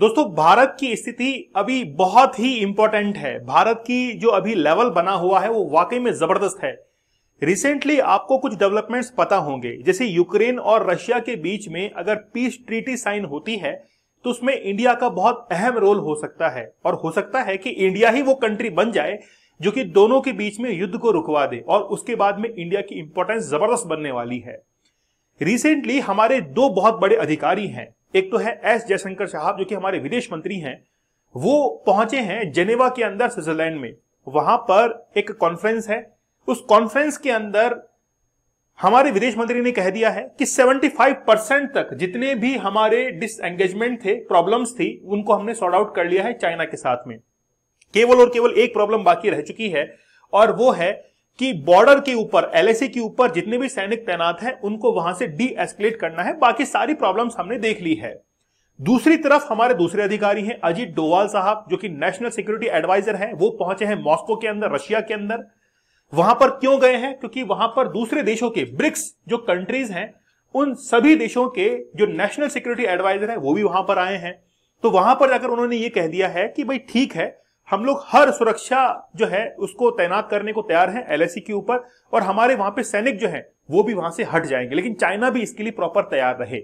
दोस्तों भारत की स्थिति अभी बहुत ही इंपॉर्टेंट है भारत की जो अभी लेवल बना हुआ है वो वाकई में जबरदस्त है रिसेंटली आपको कुछ डेवलपमेंट्स पता होंगे जैसे यूक्रेन और रशिया के बीच में अगर पीस ट्रीटी साइन होती है तो उसमें इंडिया का बहुत अहम रोल हो सकता है और हो सकता है कि इंडिया ही वो कंट्री बन जाए जो कि दोनों के बीच में युद्ध को रुकवा दे और उसके बाद में इंडिया की इंपॉर्टेंस जबरदस्त बनने वाली है रिसेंटली हमारे दो बहुत बड़े अधिकारी हैं एक तो है एस जयशंकर साहब जो कि हमारे विदेश मंत्री हैं वो पहुंचे हैं जेनेवा के अंदर स्विट्जरलैंड में वहां पर एक कॉन्फ्रेंस है उस कॉन्फ्रेंस के अंदर हमारे विदेश मंत्री ने कह दिया है कि 75 परसेंट तक जितने भी हमारे डिसएंगेजमेंट थे प्रॉब्लम्स थी उनको हमने सॉर्ट आउट कर लिया है चाइना के साथ में केवल और केवल एक प्रॉब्लम बाकी रह चुकी है और वो है कि बॉर्डर के ऊपर एलएसी के ऊपर जितने भी सैनिक तैनात हैं उनको वहां से डी एस्केलेट करना है बाकी सारी प्रॉब्लम्स हमने देख ली है दूसरी तरफ हमारे दूसरे अधिकारी हैं अजीत डोवाल साहब जो कि नेशनल सिक्योरिटी एडवाइजर हैं वो पहुंचे हैं मॉस्को के अंदर रशिया के अंदर वहां पर क्यों गए हैं क्योंकि वहां पर दूसरे देशों के ब्रिक्स जो कंट्रीज हैं उन सभी देशों के जो नेशनल सिक्योरिटी एडवाइजर है वो भी वहां पर आए हैं तो वहां पर जाकर उन्होंने ये कह दिया है कि भाई ठीक है हम लोग हर सुरक्षा जो है उसको तैनात करने को तैयार हैं एलएसी e के ऊपर और हमारे वहां पे सैनिक जो हैं वो भी वहां से हट जाएंगे लेकिन चाइना भी इसके लिए प्रॉपर तैयार रहे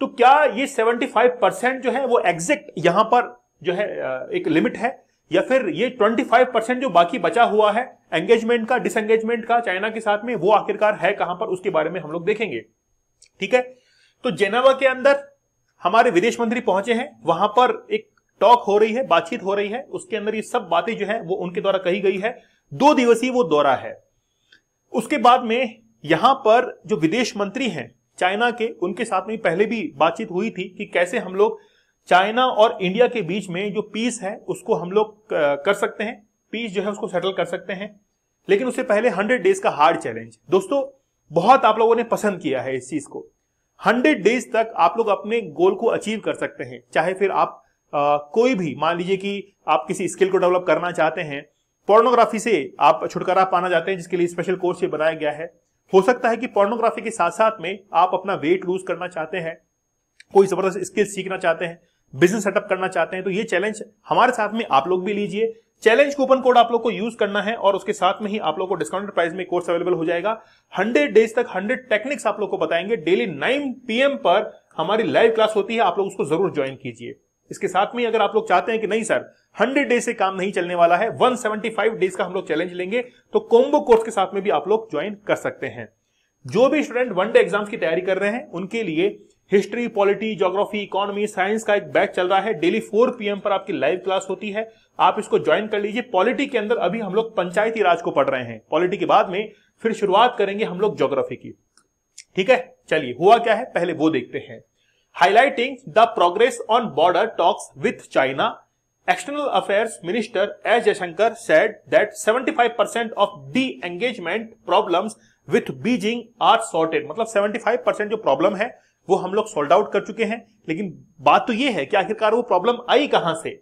तो क्या ये 75 परसेंट जो है वो एग्जैक्ट यहां पर जो है एक लिमिट है या फिर ये 25 परसेंट जो बाकी बचा हुआ है एंगेजमेंट का डिसंगेजमेंट का चाइना के साथ में वो आखिरकार है कहां पर उसके बारे में हम लोग देखेंगे ठीक है तो जेनेवा के अंदर हमारे विदेश मंत्री पहुंचे हैं वहां पर एक टॉक हो रही है बातचीत हो रही है उसके अंदर ये सब बातें जो है वो उनके द्वारा कही गई है दो दिवसीय वो दौरा है उसके बाद में यहां पर जो विदेश मंत्री हैं चाइना के उनके साथ में पहले भी बातचीत हुई थी कि कैसे हम लोग चाइना और इंडिया के बीच में जो पीस है उसको हम लोग कर सकते हैं पीस जो है उसको सेटल कर सकते हैं लेकिन उससे पहले हंड्रेड डेज का हार्ड चैलेंज दोस्तों बहुत आप लोगों ने पसंद किया है इस चीज को हंड्रेड डेज तक आप लोग अपने गोल को अचीव कर सकते हैं चाहे फिर आप आ, कोई भी मान लीजिए कि आप किसी स्किल को डेवलप करना चाहते हैं पोर्नोग्राफी से आप छुटकारा पाना चाहते हैं जिसके लिए स्पेशल कोर्स ये बनाया गया है हो सकता है कि पोर्नोग्राफी के साथ साथ में आप अपना वेट लूज करना चाहते हैं कोई जबरदस्त स्किल सीखना चाहते हैं बिजनेस सेटअप करना चाहते हैं तो ये चैलेंज हमारे साथ में आप लोग भी लीजिए चैलेंज कूपन कोड आप लोग को यूज करना है और उसके साथ में ही आप लोग को डिस्काउंटेड प्राइस में कोर्स अवेलेबल हो जाएगा हंड्रेड डेज तक हंड्रेड टेक्निक्स आप लोग को बताएंगे डेली नाइन पीएम पर हमारी लाइव क्लास होती है आप लोग उसको जरूर ज्वाइन कीजिए इसके साथ में अगर आप लोग चाहते हैं कि नहीं सर 100 डेज से काम नहीं चलने वाला है 175 डेज का हम लोग चैलेंज लेंगे तो कोम्बो कोर्स के साथ में भी आप लोग ज्वाइन कर सकते हैं जो भी स्टूडेंट वन डे एग्जाम्स की तैयारी कर रहे हैं उनके लिए history polity geography economy science का एक बैच चल रहा है डेली 4 पीएम पर आपकी लाइव क्लास होती है आप इसको ज्वाइन कर लीजिए पॉलिटी के अंदर अभी हम लोग पंचायती राज को पढ़ रहे हैं पॉलिटी के बाद में फिर शुरुआत करेंगे हम लोग ज्योग्राफी की ठीक है चलिए हुआ क्या है पहले वो देखते हैं highlighting the progress on border talks with China, External Affairs Minister S. Jaishankar said that 75% of the engagement problem with Beijing are sorted मतलब 75 परसेंट जो प्रॉब्लम है वो हम लोग सॉल्ट आउट कर चुके हैं लेकिन बात तो ये है कि आखिरकार वो प्रॉब्लम आई कहां से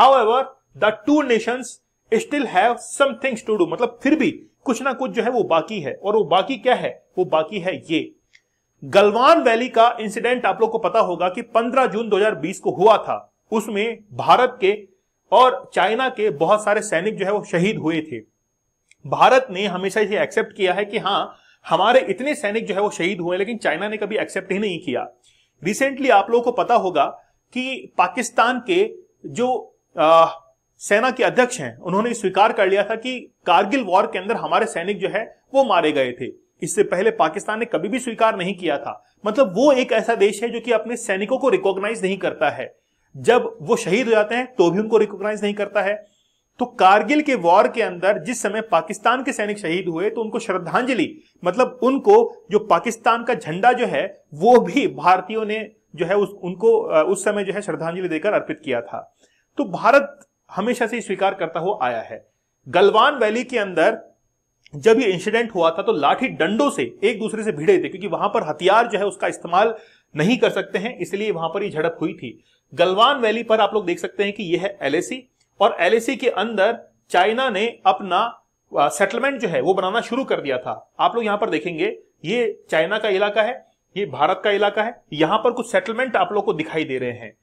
however the two nation still have somethings to do मतलब फिर भी कुछ ना कुछ जो है वो बाकी है और वो बाकी क्या है वो बाकी है ये गलवान वैली का इंसिडेंट आप लोग को पता होगा कि 15 जून 2020 को हुआ था उसमें भारत के और चाइना के बहुत सारे सैनिक जो है वो शहीद हुए थे भारत ने हमेशा इसे एक्सेप्ट किया है कि हाँ हमारे इतने सैनिक जो है वो शहीद हुए लेकिन चाइना ने कभी एक्सेप्ट ही नहीं किया रिसेंटली आप लोगों को पता होगा कि पाकिस्तान के जो आ, सेना के अध्यक्ष हैं उन्होंने स्वीकार कर लिया था कि कारगिल वॉर के अंदर हमारे सैनिक जो है वो मारे गए थे इससे पहले पाकिस्तान ने कभी भी स्वीकार नहीं किया था मतलब वो एक ऐसा देश है जो कि अपने सैनिकों को रिकॉग्नाइज नहीं करता है जब वो शहीद हो जाते हैं तो भी उनको रिकॉग्नाइज नहीं करता है तो कारगिल के वॉर के अंदर जिस समय पाकिस्तान के सैनिक शहीद हुए तो उनको श्रद्धांजलि मतलब उनको जो पाकिस्तान का झंडा जो है वो भी भारतीयों ने जो है उस उनको उस समय जो है श्रद्धांजलि देकर अर्पित किया था तो भारत हमेशा से स्वीकार करता हुआ आया है गलवान वैली के अंदर जब ये इंसिडेंट हुआ था तो लाठी डंडों से एक दूसरे से भिड़े थे क्योंकि वहां पर हथियार जो है उसका इस्तेमाल नहीं कर सकते हैं इसलिए वहां पर ये झड़प हुई थी गलवान वैली पर आप लोग देख सकते हैं कि यह है एलएसी और एलएसी के अंदर चाइना ने अपना सेटलमेंट जो है वो बनाना शुरू कर दिया था आप लोग यहां पर देखेंगे ये चाइना का इलाका है ये भारत का इलाका है यहां पर कुछ सेटलमेंट आप लोग को दिखाई दे रहे हैं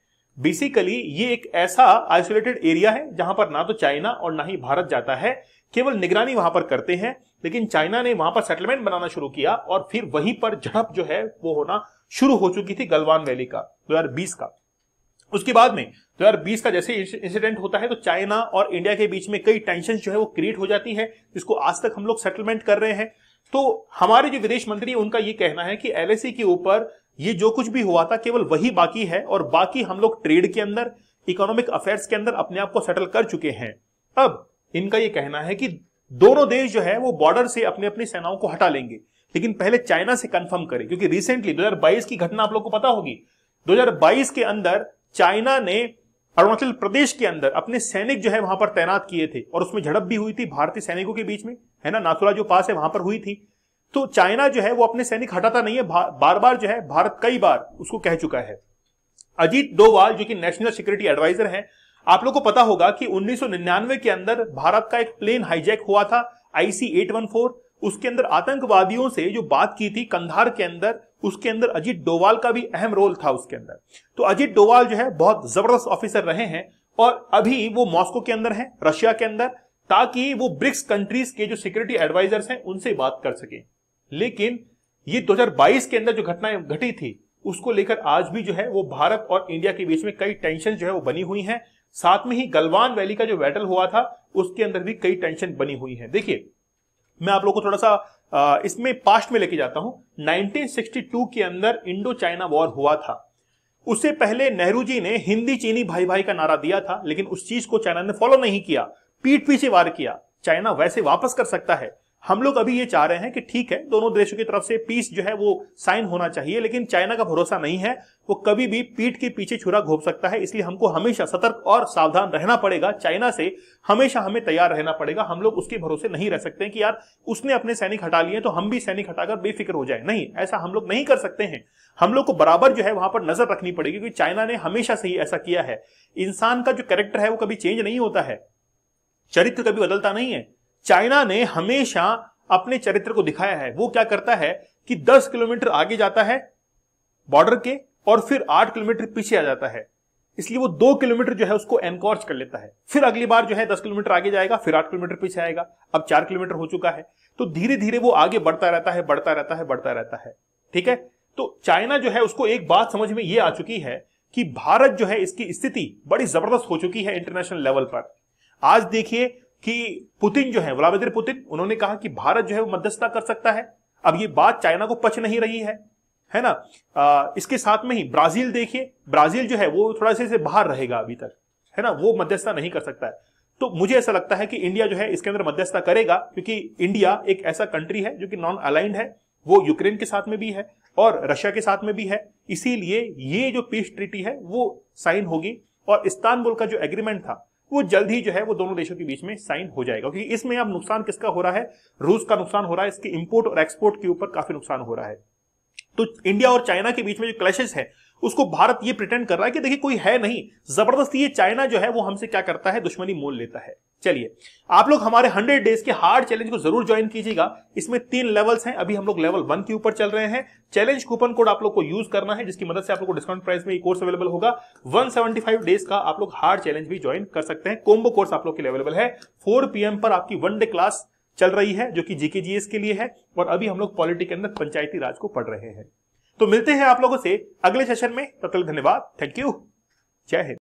बेसिकली ये एक ऐसा आइसोलेटेड एरिया है जहां पर ना तो चाइना और ना ही भारत जाता है केवल निगरानी वहां पर करते हैं लेकिन चाइना ने वहां पर सेटलमेंट बनाना शुरू किया और फिर वहीं पर झड़प जो है वो होना शुरू हो चुकी थी गलवान वैली का 2020 का उसके बाद में 2020 का जैसे इंसिडेंट होता है तो चाइना और इंडिया के बीच में कई टेंशन जो है वो क्रिएट हो जाती है जिसको आज तक हम लोग सेटलमेंट कर रहे हैं तो हमारे जो विदेश मंत्री उनका ये कहना है कि एलएसी के ऊपर ये जो कुछ भी हुआ था केवल वही बाकी है और बाकी हम लोग ट्रेड के अंदर इकोनॉमिक अफेयर्स के अंदर अपने आप को सेटल कर चुके हैं अब इनका यह कहना है कि दोनों देश जो है वो बॉर्डर से अपने अपनी सेनाओं को हटा लेंगे लेकिन पहले चाइना से कंफर्म करें क्योंकि रिसेंटली 2022 की घटना आप लोग को पता होगी 2022 के अंदर चाइना ने अरुणाचल प्रदेश के अंदर अपने सैनिक जो है वहां पर तैनात किए थे और उसमें झड़प भी हुई थी भारतीय सैनिकों के बीच में है ना नाथुरा जो पास है वहां पर हुई थी तो चाइना जो है वो अपने सैनिक हटाता नहीं है बार बार जो है भारत कई बार उसको कह चुका है अजीत डोवाल जो कि नेशनल सिक्योरिटी एडवाइजर हैं आप लोगों को पता होगा कि 1999 के अंदर भारत का एक प्लेन हाईजैक हुआ था आईसी 814 उसके अंदर आतंकवादियों से जो बात की थी कंधार के अंदर उसके अंदर अजीत डोवाल का भी अहम रोल था उसके अंदर तो अजीत डोवाल जो है बहुत जबरदस्त ऑफिसर रहे हैं और अभी वो मॉस्को के अंदर है रशिया के अंदर ताकि वो ब्रिक्स कंट्रीज के जो सिक्योरिटी एडवाइजर्स हैं उनसे बात कर सकें लेकिन ये 2022 के अंदर जो घटनाएं घटी थी उसको लेकर आज भी जो है वो भारत और इंडिया के बीच में कई टेंशन जो है वो बनी हुई हैं साथ में ही गलवान वैली का जो बैटल हुआ था उसके अंदर भी कई टेंशन बनी हुई है देखिए मैं आप लोगों को थोड़ा सा इसमें पास्ट में लेके जाता हूं 1962 के अंदर इंडो चाइना वॉर हुआ था उससे पहले नेहरू जी ने हिंदी चीनी भाई भाई का नारा दिया था लेकिन उस चीज को चाइना ने फॉलो नहीं किया पीठ पीछे वार किया चाइना वैसे वापस कर सकता है हम लोग अभी ये चाह रहे हैं कि ठीक है दोनों देशों की तरफ से पीस जो है वो साइन होना चाहिए लेकिन चाइना का भरोसा नहीं है वो कभी भी पीठ के पीछे छुरा घोप सकता है इसलिए हमको हमेशा सतर्क और सावधान रहना पड़ेगा चाइना से हमेशा हमें तैयार रहना पड़ेगा हम लोग उसके भरोसे नहीं रह सकते कि यार उसने अपने सैनिक हटा लिए तो हम भी सैनिक हटाकर बेफिक्र हो जाए नहीं ऐसा हम लोग नहीं कर सकते हैं हम लोग को बराबर जो है वहां पर नजर रखनी पड़ेगी क्योंकि चाइना ने हमेशा से ही ऐसा किया है इंसान का जो कैरेक्टर है वो कभी चेंज नहीं होता है चरित्र कभी बदलता नहीं है चाइना ने हमेशा अपने चरित्र को दिखाया है वो क्या करता है कि 10 किलोमीटर आगे जाता है बॉर्डर के और फिर 8 किलोमीटर पीछे आ जाता है इसलिए वो दो किलोमीटर जो है उसको एनकॉर्च कर लेता है फिर अगली बार जो है दस किलोमीटर आगे जाएगा फिर आठ किलोमीटर पीछे आएगा अब चार किलोमीटर हो चुका है तो धीरे धीरे वो आगे बढ़ता रहता है बढ़ता रहता है बढ़ता रहता है ठीक है तो चाइना जो है उसको एक बात समझ में ये आ चुकी है कि भारत जो है इसकी स्थिति बड़ी जबरदस्त हो चुकी है इंटरनेशनल लेवल पर आज देखिए कि पुतिन जो है व्लादिमिर पुतिन उन्होंने कहा कि भारत जो है वो मध्यस्थता कर सकता है अब ये बात चाइना को पच नहीं रही है है ना आ, इसके साथ में ही ब्राजील देखिए ब्राजील जो है वो थोड़ा से बाहर रहेगा अभी तक है ना वो मध्यस्थता नहीं कर सकता है तो मुझे ऐसा लगता है कि इंडिया जो है इसके अंदर मध्यस्थता करेगा क्योंकि इंडिया एक ऐसा कंट्री है जो कि नॉन अलाइंड है वो यूक्रेन के साथ में भी है और रशिया के साथ में भी है इसीलिए ये जो पीस ट्रीटी है वो साइन होगी और इस्तानबुल का जो एग्रीमेंट था वो जल्द ही जो है वो दोनों देशों के बीच में साइन हो जाएगा क्योंकि इसमें अब नुकसान किसका हो रहा है रूस का नुकसान हो रहा है इसके इंपोर्ट और एक्सपोर्ट के ऊपर काफी नुकसान हो रहा है तो इंडिया और चाइना के बीच में जो क्लैशेस है उसको भारत ये प्रिटेंड कर रहा है कि देखिए कोई है नहीं जबरदस्ती ये चाइना जो है वो हमसे क्या करता है दुश्मनी मोल लेता है चलिए आप लोग हमारे हंड्रेड डेज के हार्ड चैलेंज को जरूर ज्वाइन कीजिएगा इसमें तीन लेवल्स हैं अभी हम लोग लेवल वन के ऊपर चल रहे हैं चैलेंज कूपन कोड आप लोग को यूज करना है जिसकी मदद से आप लोग को डिस्काउंट प्राइस में कोर्स अवेलेबल होगा वन डेज का आप लोग हार्ड चैलेंज भी ज्वाइन कर सकते हैं कोम्बो कोर्स आप लोग के लिए अवेलेबल है फोर पीएम पर आपकी वन डे क्लास चल रही है जो कि जीके जीएस के लिए है और अभी हम लोग पॉलिटी के अंदर पंचायती राज को पढ़ रहे हैं तो मिलते हैं आप लोगों से अगले सेशन में तब तक धन्यवाद थैंक यू जय हिंद